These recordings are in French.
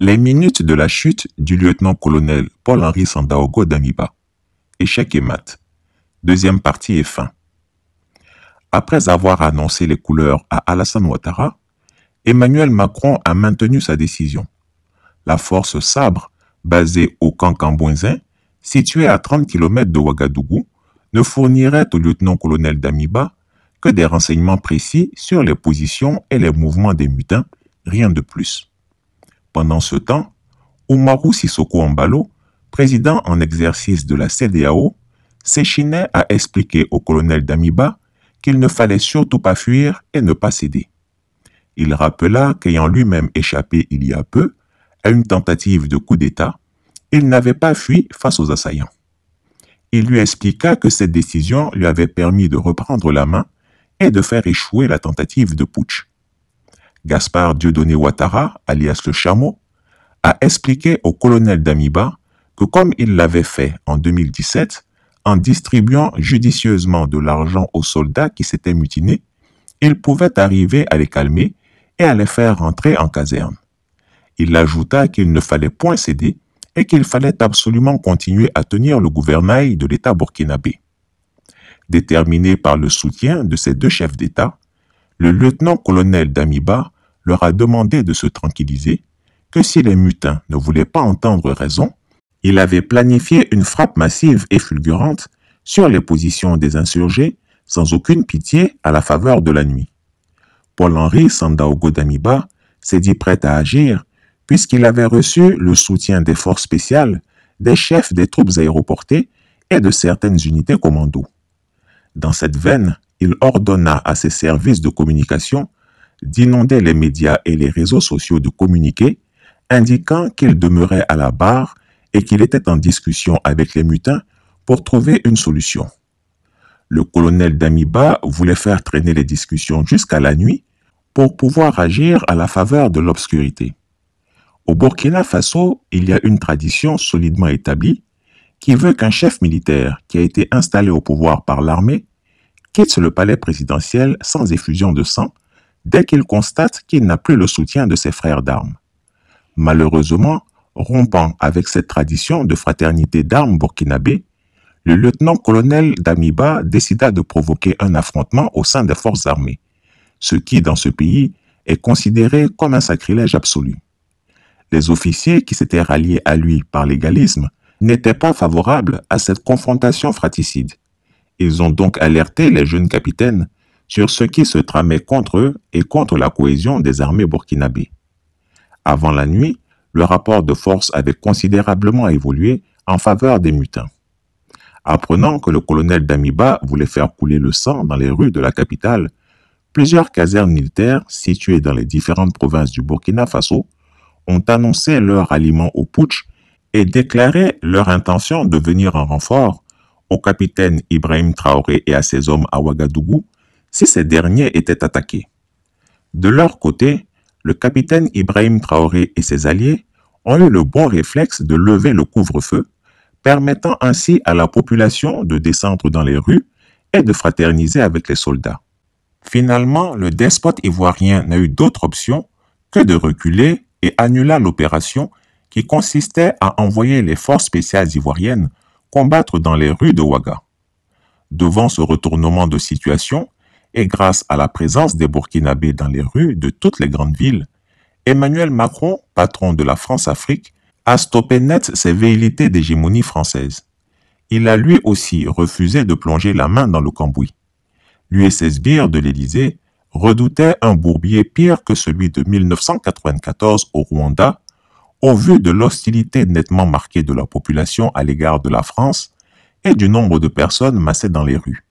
Les minutes de la chute du lieutenant-colonel Paul-Henri Sandaogo d'Amiba. Échec et mat. Deuxième partie et fin. Après avoir annoncé les couleurs à Alassane Ouattara, Emmanuel Macron a maintenu sa décision. La force Sabre, basée au camp Cambouinzin, située à 30 km de Ouagadougou, ne fournirait au lieutenant-colonel d'Amiba que des renseignements précis sur les positions et les mouvements des mutins, rien de plus. Pendant ce temps, Umaru Sissoko Ambalo, président en exercice de la CDAO, s'échinait à expliquer au colonel Damiba qu'il ne fallait surtout pas fuir et ne pas céder. Il rappela qu'ayant lui-même échappé il y a peu à une tentative de coup d'État, il n'avait pas fui face aux assaillants. Il lui expliqua que cette décision lui avait permis de reprendre la main et de faire échouer la tentative de putsch. Gaspard Dieudonné Ouattara, alias le chameau, a expliqué au colonel Damiba que comme il l'avait fait en 2017, en distribuant judicieusement de l'argent aux soldats qui s'étaient mutinés, il pouvait arriver à les calmer et à les faire rentrer en caserne. Il ajouta qu'il ne fallait point céder et qu'il fallait absolument continuer à tenir le gouvernail de l'État burkinabé. Déterminé par le soutien de ces deux chefs d'État, le lieutenant-colonel Damiba leur a demandé de se tranquilliser, que si les mutins ne voulaient pas entendre raison, il avait planifié une frappe massive et fulgurante sur les positions des insurgés sans aucune pitié à la faveur de la nuit. Paul-Henri Sandaogo Damiba s'est dit prêt à agir puisqu'il avait reçu le soutien des forces spéciales, des chefs des troupes aéroportées et de certaines unités commando. Dans cette veine, il ordonna à ses services de communication d'inonder les médias et les réseaux sociaux de communiqués indiquant qu'il demeurait à la barre et qu'il était en discussion avec les mutins pour trouver une solution. Le colonel Damiba voulait faire traîner les discussions jusqu'à la nuit pour pouvoir agir à la faveur de l'obscurité. Au Burkina Faso, il y a une tradition solidement établie qui veut qu'un chef militaire qui a été installé au pouvoir par l'armée quitte le palais présidentiel sans effusion de sang dès qu'il constate qu'il n'a plus le soutien de ses frères d'armes. Malheureusement, rompant avec cette tradition de fraternité d'armes burkinabé, le lieutenant-colonel Damiba décida de provoquer un affrontement au sein des forces armées, ce qui, dans ce pays, est considéré comme un sacrilège absolu. Les officiers qui s'étaient ralliés à lui par l'égalisme n'étaient pas favorables à cette confrontation fratricide. Ils ont donc alerté les jeunes capitaines sur ce qui se tramait contre eux et contre la cohésion des armées burkinabées. Avant la nuit, le rapport de force avait considérablement évolué en faveur des mutins. Apprenant que le colonel Damiba voulait faire couler le sang dans les rues de la capitale, plusieurs casernes militaires situées dans les différentes provinces du Burkina Faso ont annoncé leur aliment au putsch et déclaré leur intention de venir en renfort au capitaine Ibrahim Traoré et à ses hommes à Ouagadougou si ces derniers étaient attaqués. De leur côté, le capitaine Ibrahim Traoré et ses alliés ont eu le bon réflexe de lever le couvre-feu, permettant ainsi à la population de descendre dans les rues et de fraterniser avec les soldats. Finalement, le despote ivoirien n'a eu d'autre option que de reculer et annula l'opération qui consistait à envoyer les forces spéciales ivoiriennes combattre dans les rues de Ouaga. Devant ce retournement de situation, et grâce à la présence des Burkinabés dans les rues de toutes les grandes villes, Emmanuel Macron, patron de la France-Afrique, a stoppé net ses velléités d'hégémonie française. Il a lui aussi refusé de plonger la main dans le cambouis. Lui et de l'Élysée redoutait un bourbier pire que celui de 1994 au Rwanda, au vu de l'hostilité nettement marquée de la population à l'égard de la France et du nombre de personnes massées dans les rues.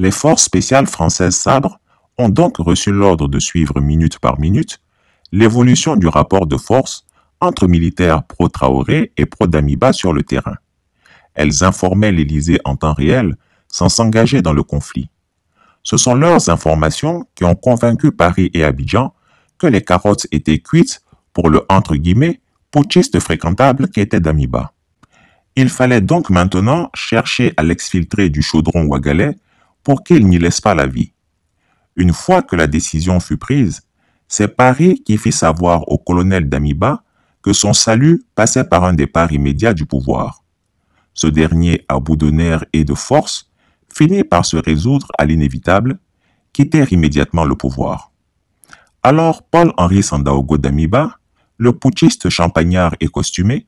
Les forces spéciales françaises Sabre ont donc reçu l'ordre de suivre minute par minute l'évolution du rapport de force entre militaires pro-Traoré et pro-Damiba sur le terrain. Elles informaient l'Élysée en temps réel sans s'engager dans le conflit. Ce sont leurs informations qui ont convaincu Paris et Abidjan que les carottes étaient cuites pour le entre guillemets putschiste fréquentable était Damiba. Il fallait donc maintenant chercher à l'exfiltrer du chaudron ouagalais pour qu'il n'y laisse pas la vie. Une fois que la décision fut prise, c'est Paris qui fit savoir au colonel d'Amiba que son salut passait par un départ immédiat du pouvoir. Ce dernier, à bout de nerfs et de force, finit par se résoudre à l'inévitable, quitter immédiatement le pouvoir. Alors Paul-Henri Sandaogo d'Amiba, le putschiste champagnard et costumé,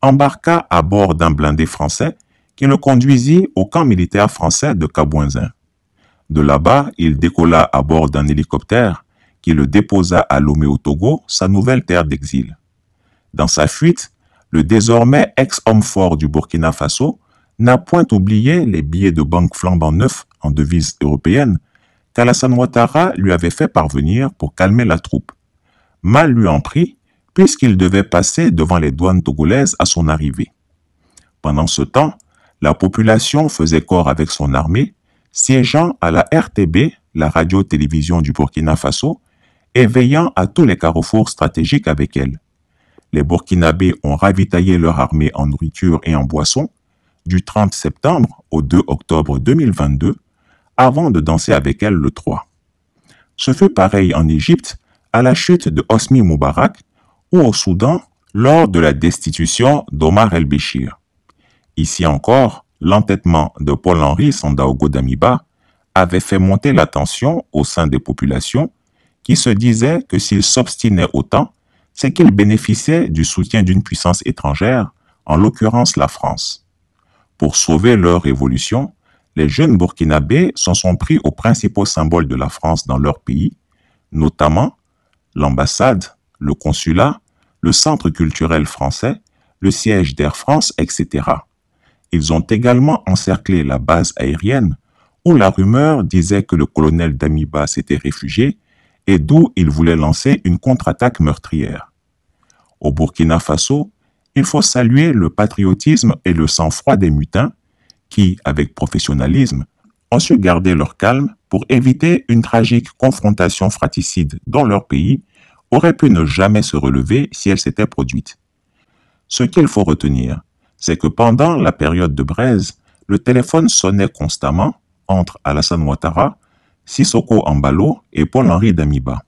embarqua à bord d'un blindé français qui le conduisit au camp militaire français de Cabouinzin. De là-bas, il décolla à bord d'un hélicoptère qui le déposa à Lomé au Togo, sa nouvelle terre d'exil. Dans sa fuite, le désormais ex-homme fort du Burkina Faso n'a point oublié les billets de banque flambant neufs en devise européenne qu'Alassane Ouattara lui avait fait parvenir pour calmer la troupe. Mal lui en prit, puisqu'il devait passer devant les douanes togolaises à son arrivée. Pendant ce temps, la population faisait corps avec son armée, siégeant à la RTB, la radio-télévision du Burkina Faso, et veillant à tous les carrefours stratégiques avec elle. Les Burkinabés ont ravitaillé leur armée en nourriture et en boissons du 30 septembre au 2 octobre 2022, avant de danser avec elle le 3. Ce fut pareil en Égypte à la chute de Osmi Moubarak ou au Soudan lors de la destitution d'Omar el-Béchir. Ici encore, l'entêtement de Paul-Henri Sandaogo Damiba avait fait monter la tension au sein des populations qui se disaient que s'ils s'obstinaient autant, c'est qu'ils bénéficiaient du soutien d'une puissance étrangère, en l'occurrence la France. Pour sauver leur révolution, les jeunes Burkinabés s'en sont pris aux principaux symboles de la France dans leur pays, notamment l'ambassade, le consulat, le centre culturel français, le siège d'Air France, etc. Ils ont également encerclé la base aérienne, où la rumeur disait que le colonel Damiba s'était réfugié et d'où il voulait lancer une contre-attaque meurtrière. Au Burkina Faso, il faut saluer le patriotisme et le sang-froid des mutins qui, avec professionnalisme, ont su garder leur calme pour éviter une tragique confrontation fratricide dans leur pays aurait pu ne jamais se relever si elle s'était produite. Ce qu'il faut retenir, c'est que pendant la période de Braise, le téléphone sonnait constamment entre Alassane Ouattara, Sissoko Ambalo et Paul-Henri Damiba.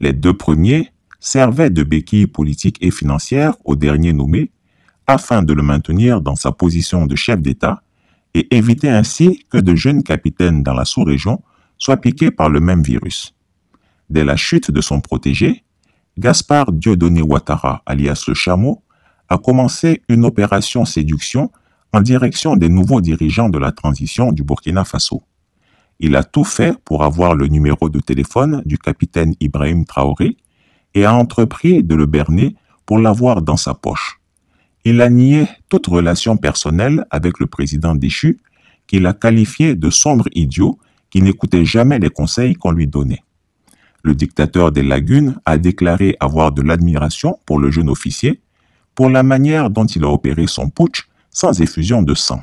Les deux premiers servaient de béquilles politique et financière au dernier nommé afin de le maintenir dans sa position de chef d'État et éviter ainsi que de jeunes capitaines dans la sous-région soient piqués par le même virus. Dès la chute de son protégé, Gaspard Dieudonné Ouattara, alias le chameau, a commencé une opération séduction en direction des nouveaux dirigeants de la transition du Burkina Faso. Il a tout fait pour avoir le numéro de téléphone du capitaine Ibrahim Traoré et a entrepris de le berner pour l'avoir dans sa poche. Il a nié toute relation personnelle avec le président déchu, qu'il a qualifié de sombre idiot qui n'écoutait jamais les conseils qu'on lui donnait. Le dictateur des lagunes a déclaré avoir de l'admiration pour le jeune officier, pour la manière dont il a opéré son putsch sans effusion de sang.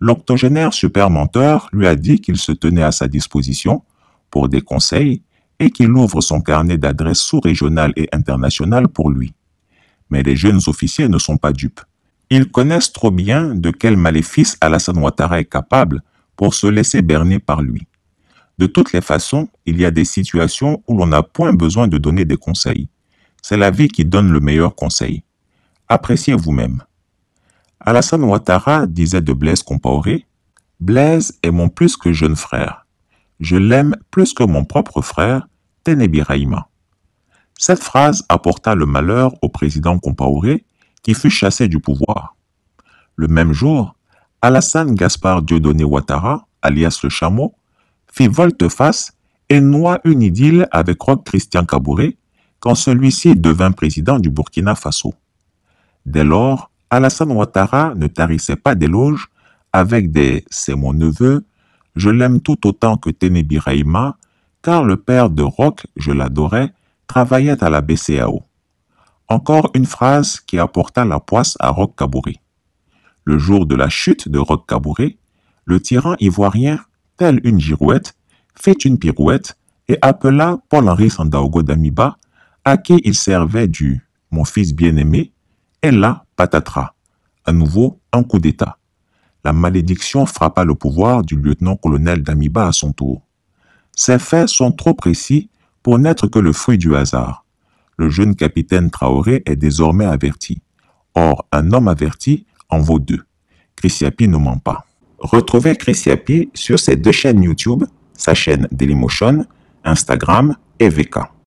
L'octogénaire supermenteur lui a dit qu'il se tenait à sa disposition pour des conseils et qu'il ouvre son carnet d'adresses sous-régionales et internationales pour lui. Mais les jeunes officiers ne sont pas dupes. Ils connaissent trop bien de quel maléfice Alassane Ouattara est capable pour se laisser berner par lui. De toutes les façons, il y a des situations où l'on n'a point besoin de donner des conseils. C'est la vie qui donne le meilleur conseil. Appréciez vous-même. Alassane Ouattara disait de Blaise Compaoré, Blaise est mon plus que jeune frère. Je l'aime plus que mon propre frère, Ténébi Cette phrase apporta le malheur au président Compaoré, qui fut chassé du pouvoir. Le même jour, Alassane Gaspard Dieudonné Ouattara, alias le chameau, fit volte-face et noie une idylle avec Roque Christian Kabouré quand celui-ci devint président du Burkina Faso. Dès lors, Alassane Ouattara ne tarissait pas d'éloges avec des « c'est mon neveu »,« je l'aime tout autant que Ténébi car le père de Rock, je l'adorais, travaillait à la BCAO. Encore une phrase qui apporta la poisse à Rock Kabouré. Le jour de la chute de Rock Kabouré, le tyran ivoirien, tel une girouette, fait une pirouette et appela Paul-Henri Sandaogo d'Amiba, à qui il servait du « mon fils bien-aimé », et là, patatras, à nouveau un coup d'État. La malédiction frappa le pouvoir du lieutenant-colonel d'Amiba à son tour. Ces faits sont trop précis pour n'être que le fruit du hasard. Le jeune capitaine Traoré est désormais averti. Or, un homme averti en vaut deux. Crisiapi ne ment pas. Retrouvez Crisiapi sur ses deux chaînes YouTube, sa chaîne Dailymotion, Instagram et VK.